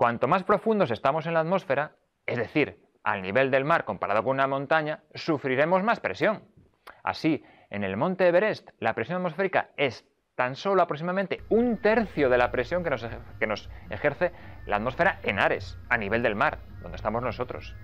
Cuanto más profundos estamos en la atmósfera, es decir, al nivel del mar comparado con una montaña, sufriremos más presión. Así, en el monte Everest, la presión atmosférica es tan solo aproximadamente un tercio de la presión que nos, que nos ejerce la atmósfera en Ares, a nivel del mar, donde estamos nosotros.